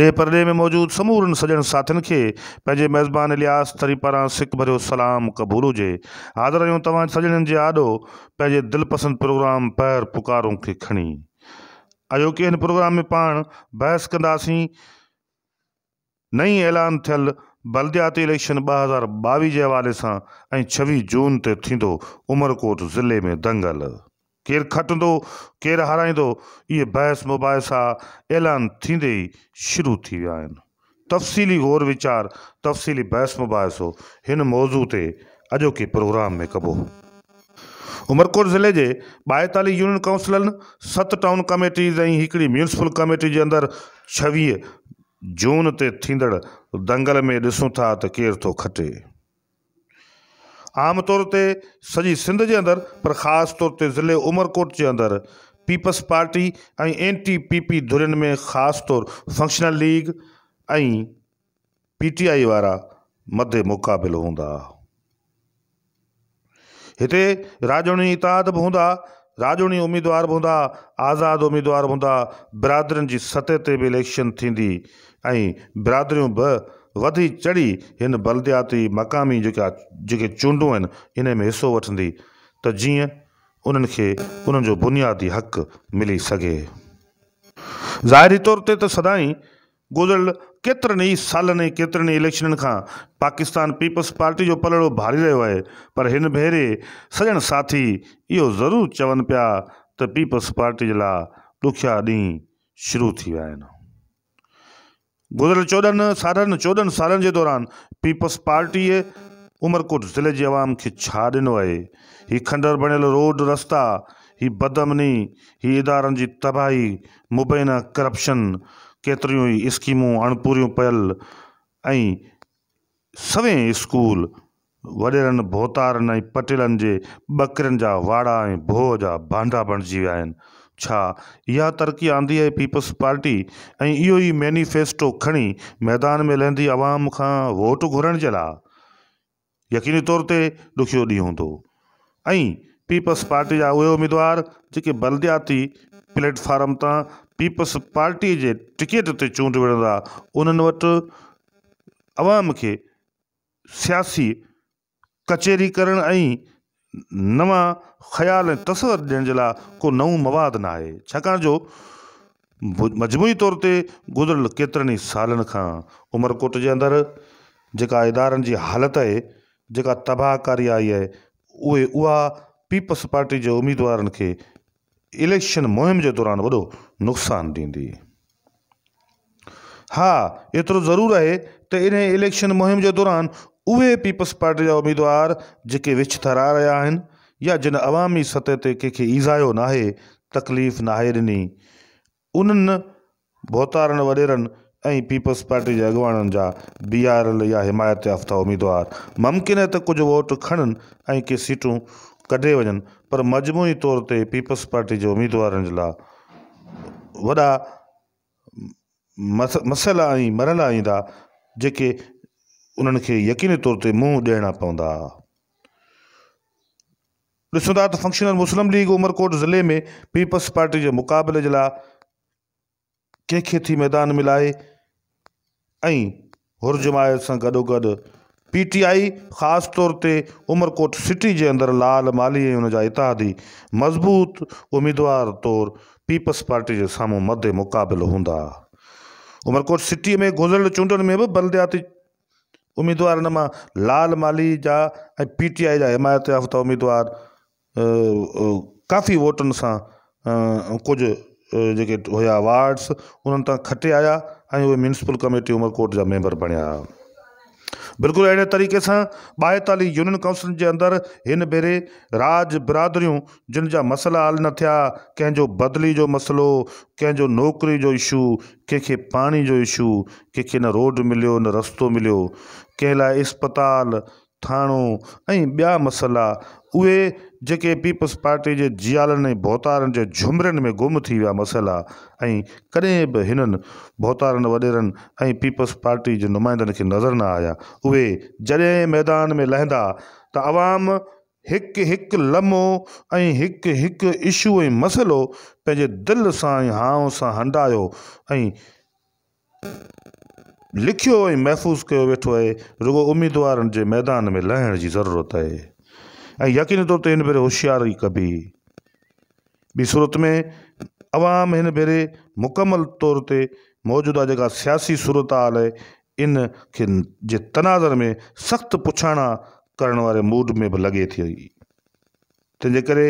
ॾे परॾे में मौजूद समूरनि सॼनि साथियुनि खे पंहिंजे मेज़बान इलियास तरी पारां सिक भरियो सलाम क़बूल हुजे हाज़िर आहियूं तव्हां सॼणनि जे आॾो पंहिंजे दिलपसंदि प्रोग्राम पैर पुकारूं खे खणी आयो हिन प्रोग्राम में पाण बहस कंदासीं नई ऐलान थियल बलदियाती इलेक्शन ॿ हज़ार ॿावीह जे हवाले सां ऐं छवीह जून ते थींदो उमरकोट ज़िले में दंगल केर खटंदो केर हाराईंदो ये बहस मुबाहिसा ऐलान थींदे ई शुरू थी वन तफ़सीली गौर विचार तफ़सीली बहस मुबाहिसो इन मौज़ू ते अॼोके प्रोग्राम में कबो उमरकोट ज़िले के ॿाएतालीह यूनियन काउंसलरनि सत टाउन कमेटीज़ ऐं हिकिड़ी कमेटी के अंदर छवी जून ते थींदड़ दंगल में ॾिसूं था त केरु थो खटे आमतौर ते सॼी सिंध के अंदर पर खास तौर पर ज़िले उमरकोट के अंदर पीपल्स पार्टी ऐं एन टी पी पी धुरियुनि में खास तौर फंक्शनल लीग ऐं पी टी आई वारा मदे मुक़ाबिल हूंदा हिते राजौणी इताद बि हूंदा उम्मीदवार भी हूँ आज़ाद उम्मीदवार उमेदवार हूंदा बिरादरियुनि जी सतह ते भी इलेक्शन थी ऐं बिरादरियूं वी चढ़ी इन बलदयाती मक़ामी जेका चूडू चूंडूं इन में हिस्सों वठंदी त जीअं उन्हनि जो बुनियादी हक़ मिली सके जाहरी तौर ते सदाई गुज़िरियल केतर ही साल केतर केतिरनि इलेक्शननि खां पाकिस्तान पीपल्स पार्टी जो पलड़ो भारी रो है पर हिन भेरे सजन साथी इहो जरूर चवन पिया त पीपल्स पार्टी जे लाइ ॾुखिया शुरू थी विया गुज़िरियल चौदह साढनि चोॾहनि सालनि जे दौरान पीपल्स पार्टीअ उमरकोट ज़िले जे आवाम खे छा ॾिनो आहे ही खंडर बणियल रोड रस्ता ही बदमनी ही इदारनि जी तबाही मुबैना करप्शन केतिरियूं ई स्कीमूं अणपूरियूं पयल ऐं सवें स्कूल वॾेरनि भोतारनि ऐं पटेलनि जे ॿकरियुनि जा वाड़ा ऐं भोह जा भांडा बणिजी विया आहिनि छा इहा तरक़ी आंदी है पीपल्स पार्टी ऐं इहो मैनिफेस्टो खणी मैदान में लहंदी आवाम का वोट घुरण जे यकीनी तौर ते ॾुखियो ॾींहुं पीपल्स पार्टी जा उम्मीदवार जी बलदयाती प्लेटफॉर्म प्लेटफार्म पीपल्स पार्टी के टिकट से चूंड विढ़ंदा उन वटि के सियासी कचहरी करणु नवा ख़्याल ऐं तस्वर ॾियण जे लाइ को नओं मवाद न आहे छाकाणि जो मजमूई तौर ते गुज़िरियल केतिरनि ई सालनि खां उमरकोट जे अंदरि जेका इदारनि जी हालति आहे जेका तबाहकारी आई आहे उहे उहा पीपल्स पार्टी जे उमेदवारनि खे इलेक्शन मुहिम जे दौरान वॾो नुक़सानु ॾींदी हा एतिरो ज़रूरु आहे त इन इलेक्शन मुहिम जे दौरान उहे पीपल्स पार्टी जा उमेदवार जेके विछ थरा रहिया आहिनि या जिन अवामी सतह ते कंहिंखे ईज़ायो नाहे तकलीफ़ नाहे ॾिनी उन्हनि भोतारनि वॾेरनि ऐं पीपल्स पार्टी जे अॻवाननि जा बीहारियल या हिमायत याफ़्ता उमेदवार मुमकिन आहे त कुझु वोट खणनि ऐं के सीटूं कढे वञनि पर मजमूई तौर ते पीपल्स पार्टी जे उमेदवारनि जे लाइ वॾा मस मसइल ऐं मरियल ईंदा जेके उन्हनि यकीनी तौर ते मुंहुं ॾियणा पवंदा ॾिसूं था फंक्शनल मुस्लिम लीग उमरकोट ज़िले में पीपल्स पार्टी के मुक़ाबले जे लाइ कंहिंखे थी मैदान में लाहे ऐं हुरजमायत सां पीटीआई खास तौर ते उमरकोट सिटी के अंदर लाल माली ऐं इतिहादी मज़बूत उम्मीदवार तौर पीपल्स पार्टी के साम्हूं मदे मुक़ाबिलो हूंदा उमरकोट सिटी में गुज़िरियल चूंडनि में बि बलदयाती उम्मीदवारनामा लाल माली जा पीटीआई जा हिमायत याफ़्ता उम्मीदवार काफ़ी वोटन से कुछ जो हुआ वार्ड्स उन्होंने तां खटे आया ऐं उहे कमेटी उमरकोट जा मेंबर बणिया बिल्कुल अड़े तरीक़े से ॿाएतालीह यूनियन काउंसिल के अंदर इन भेरे राज बिरादर जिन जा मसला हल न थिया कंहिंजो बदिली जो मसइलो कंहिंजो नौकिरी जो इशू कंहिंखे पानी जो इशू कंहिंखे न रोड मिलो न रस्तो मिलियो कंहिं लाइ इस्पताल थाणो ऐं ॿिया मसाला उहे जेके पीपल्स पार्टी जे जियालनि ऐं भोतारनि जे झुमरनि में गुम थी विया मसइला ऐं कॾहिं बि हिननि भोतारनि वॾेरनि ऐं पीपल्स पार्टी जे नुमाइंदनि खे नज़र न आया उहे जॾहिं मैदान में लहंदा त आवाम हिकु हिकु लमो ऐं हिकु हिकु इशू ऐं मसलो पंहिंजे दिलि सां ऐं हाव सां हंडायो ऐं लिखो ऐं महफ़ूज़ कयो वेठो है रुगो उमेदवारनि के मैदान में लहण की ज़रूरत है ऐं यकीनी तौर ते हिन भेरे होशियारी कबी बी सूरत में आवाम इन भेरे मुकमल तौर पर मौजूदा जो सियासी सूरत हाल आहे इन खे तनाज़र में सख्त पुछाणा करे मूड में भी लगे थी तेज कर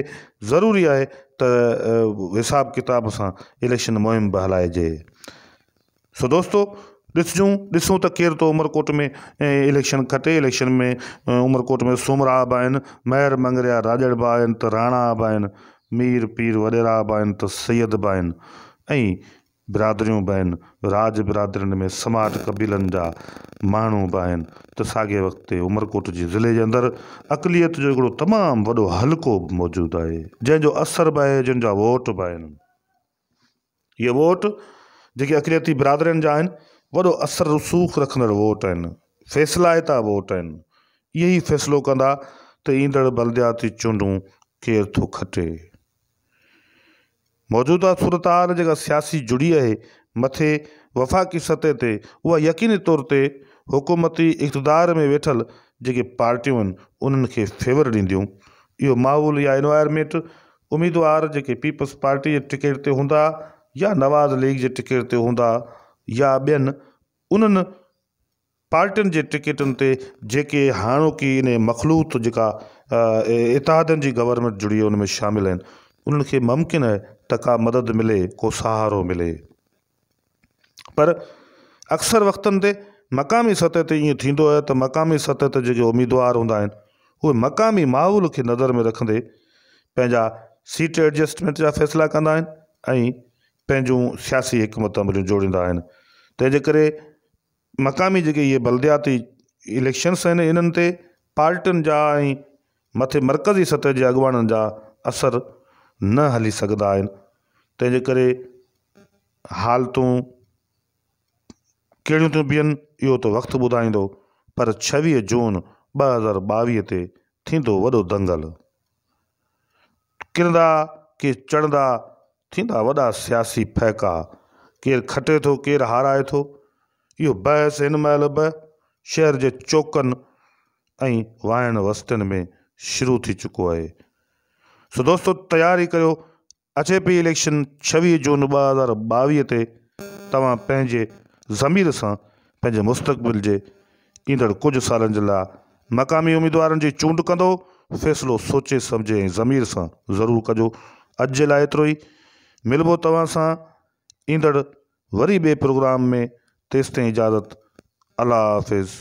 ज़रूरी आहे त किताब सां इलेक्शन मुहिम भी हलाइजे सो दोस्तो ॾिसिजूं ॾिसूं त केरु थो उमरकोट में ऐं इलेक्शन खटे इलेक्शन में उमरकोट में सूमरा बि आहिनि महर मंगरिया राजड़ बि आहिनि त राणा बि आहिनि मीर पीर वॾेरा बि आहिनि त सय बि आहिनि ऐं बिरादरियूं बि आहिनि राज बिरादरियुनि में समाज कबीलनि जा माण्हू बि आहिनि त साॻे वक़्त ते उमरकोट जे ज़िले जे अंदरि अकिलियत जो हिकिड़ो तमामु वॾो हल्को मौजूदु आहे जंहिंजो असर बि आहे जंहिंजा वोट बि आहिनि इहे वोट जेके अकिलियती बिरादरीनि जा आहिनि वॾो असर रसूख रखंदड़ वोट आहिनि फैसलाएता वोट आहिनि इहे ई फ़ैसिलो कंदा त ईंदड़ बलदियाती चूंडूं केरु थो खटे मौजूदा सुरताल जेका सियासी जुड़ी आहे मथे वफ़ाक़ी सतह ते उहा यकीनी तौर ते हुकूमती इक़्तदार में वेठल जेके पार्टियूं आहिनि उन्हनि खे फेवर ॾींदियूं इहो माहौल या एनवायरमेंट उमेदवार जेके पीपल्स पार्टी जे टिकेट ते हूंदा या नवाज़ लीग जे टिकेट ते हूंदा या ॿियनि उन पार्टियुनि के टिकेटुनि ते जेके हाणोकी इन मखलूत जेका इतिहादनि जी गवर्नमेंट जुड़ी उनमें शामिल शामिलु आहिनि मुमकिन आहे त का मदद मिले को सहारो मिले पर अक्सर वक़्तनि ते मक़ामी सतह ते ईअं थींदो आहे त मक़ामी सतह ते जेके उमेदवार हूंदा मक़ामी माहौल के नज़र में रखंदे पंहिंजा सीट एडजस्टमेंट जा फ़ैसिला कंदा आहिनि ऐं सियासी हिकमत अमलियूं जोड़ींदा तंहिंजे करे मक़ामी जेके इहे बलदियाती इलेक्शन्स आहिनि इन्हनि ते पार्टियुनि जा ऐं मथे मर्कज़ी सतह जे अॻवाननि जा असर न हली सघंदा आहिनि तंहिंजे करे हालतूं कहिड़ियूं थियूं बीहनि इहो त वक़्तु ॿुधाईंदो पर छवीह जून ॿ हज़ार ॿावीह ते थींदो वॾो दंगल किरंदा की चढ़ंदा थींदा वॾा सियासी फैका केर खटे थो केर हाराए थो इहो बहस हिन महल ब शहर के चौकन ऐं वाइण वस्तियुनि में शुरू थी चुको है सो दोस्तो तयारी करियो अचे पई इलेक्शन छवी जून ॿ हज़ार ॿावीह ते तव्हां ज़मीर से पंहिंजे के जे कुछ कुझु सालनि मक़ामी उम्मीदवार की चूंड कौ फैसलो सोचे समझे ज़मीर से जरूर कजो अज जे लाइ एतिरो ई मिलबो तव्हां ईंदड़ वरी बे प्रोग्राम में तेस तजाज़त अल्लाह हाफ़िज़